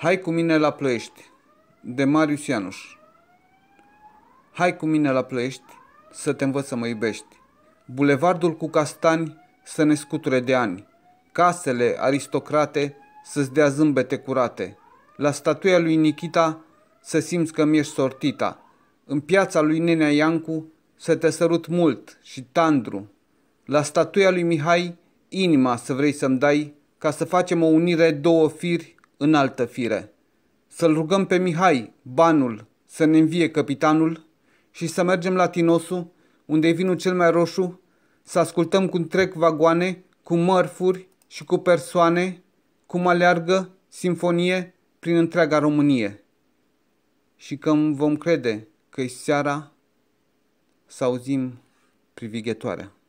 Hai cu mine la plăiești, de Marius Ianuș. Hai cu mine la plăiești, să te învăț să mă iubești. Bulevardul cu castani să ne scuture de ani. Casele aristocrate să-ți dea zâmbete curate. La statuia lui Nikita să simți că mi-ești sortita. În piața lui Nenea Iancu să te sărut mult și tandru. La statuia lui Mihai inima să vrei să-mi dai ca să facem o unire două firi în altă fire. Să-l rugăm pe Mihai, banul, să ne învie capitanul și să mergem la Tinosu, unde e vinul cel mai roșu, să ascultăm cum trec vagoane, cu mărfuri și cu persoane, cum aleargă sinfonie prin întreaga Românie. Și când vom crede că e seara, să auzim privighetoarea.